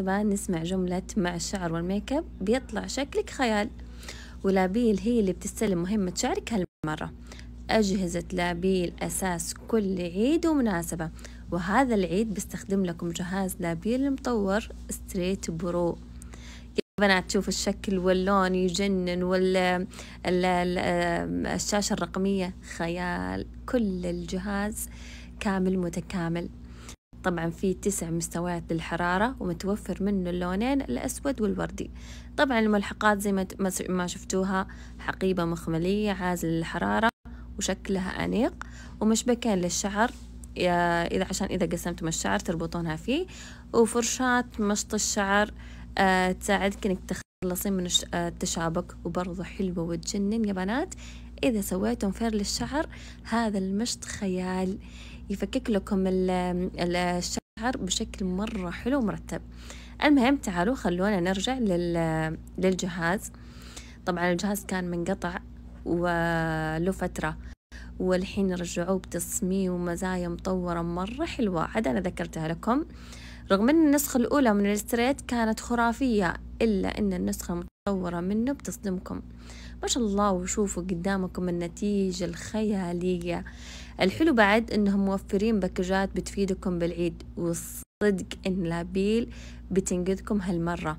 بالمحاسبة نسمع جملة مع الشعر والميك اب بيطلع شكلك خيال ولابيل هي اللي بتستلم مهمة شعرك هالمرة أجهزة لابيل أساس كل عيد ومناسبة وهذا العيد بستخدم لكم جهاز لابيل المطور ستريت برو يا بنات شوف الشكل واللون يجنن والشاشة الشاشة الرقمية خيال كل الجهاز كامل متكامل طبعا في تسع مستويات للحرارة ومتوفر منه اللونين الأسود والوردي طبعا الملحقات زي ما شفتوها حقيبة مخملية عازلة للحرارة وشكلها أنيق ومشبكين للشعر إذا عشان إذا قسمتم الشعر تربطونها فيه وفرشاة مشط الشعر آه، تساعدك إنك تخلصين من آه، التشابك وبرضه حلوة وتجنن يا بنات إذا سويتم فير للشعر هذا المشط خيال يفكك لكم الشعر بشكل مرة حلو ومرتب المهم تعالوا خلونا نرجع للجهاز طبعا الجهاز كان منقطع وله فترة والحين رجعوه بتصميم ومزايا مطورة مرة حلوة عاد أنا ذكرتها لكم رغم أن النسخة الأولى من الستريت كانت خرافية إلا أن النسخة متصورة منه بتصدمكم ما شاء الله وشوفوا قدامكم النتيجة الخيالية الحلو بعد انهم موفرين باكجات بتفيدكم بالعيد والصدق لابيل بتنقذكم هالمرة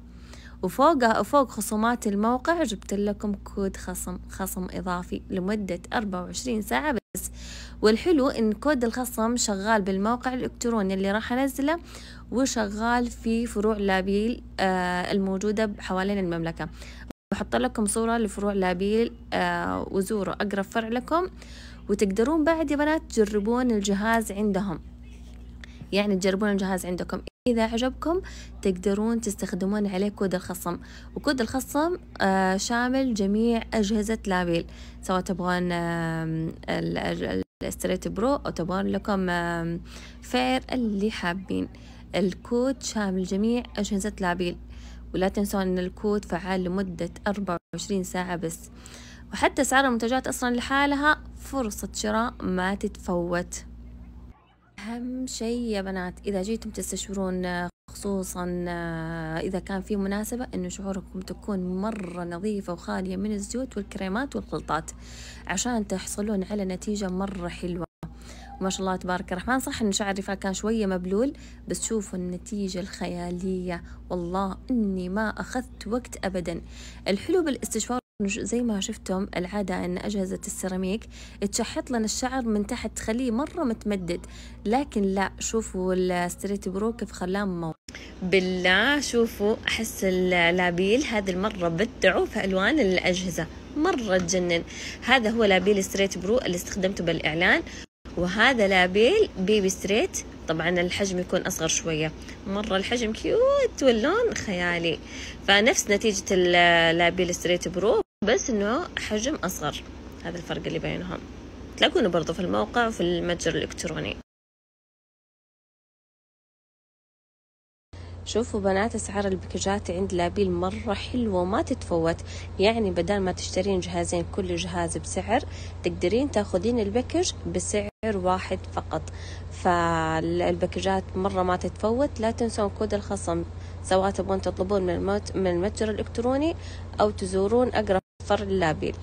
وفوقها فوق خصومات الموقع جبت لكم كود خصم خصم إضافي لمدة 24 ساعة والحلو ان كود الخصم شغال بالموقع الالكتروني اللي راح انزله وشغال في فروع لابيل آه، الموجودة حوالين المملكة بحط لكم صورة لفروع لابيل آه، وزوروا أقرب فرع لكم وتقدرون بعد يا بنات تجربون الجهاز عندهم يعني تجربون الجهاز عندكم إذا عجبكم تقدرون تستخدمون عليه كود الخصم وكود الخصم آه، شامل جميع أجهزة لابيل سواء تبغون الستريت برو أو تبغون لكم فير اللي حابين الكود شامل جميع أجهزة لابيل ولا تنسون أن الكود فعال لمدة 24 ساعة بس وحتى سعر المنتجات أصلا لحالها فرصة شراء ما تتفوت أهم شيء يا بنات إذا جيتم تستشيرون آه، خصوصا آه، إذا كان في مناسبة أنه شعوركم تكون مرة نظيفة وخالية من الزيوت والكريمات والخلطات عشان تحصلون على نتيجة مرة حلوة ما شاء الله تبارك الرحمن صح ان شعري كان شوية مبلول بس شوفوا النتيجة الخيالية والله اني ما اخذت وقت ابدا الحلو بالاستشوار زي ما شفتم العادة أن أجهزة السيراميك تشحط لنا الشعر من تحت تخليه مرة متمدد لكن لا شوفوا الستريت برو كيف خلاه مو بالله شوفوا أحس اللابيل هذه المرة بدعوا في ألوان الأجهزة مرة تجنن هذا هو لابيل ستريت برو اللي استخدمته بالإعلان وهذا لابيل بيبي ستريت طبعا الحجم يكون أصغر شوية مرة الحجم كيوت واللون خيالي فنفس نتيجة اللابيل ستريت برو بس انه حجم اصغر هذا الفرق اللي بينهم تلاقونه برضو في الموقع وفي المتجر الالكتروني شوفوا بنات اسعار الباكجات عند لابيل مره حلوه وما تتفوت يعني بدل ما تشترين جهازين كل جهاز بسعر تقدرين تاخذين الباكج بسعر واحد فقط فالباكجات مره ما تتفوت لا تنسون كود الخصم سواء تبون تطلبون من المتجر الالكتروني او تزورون اقرب صر اللابيل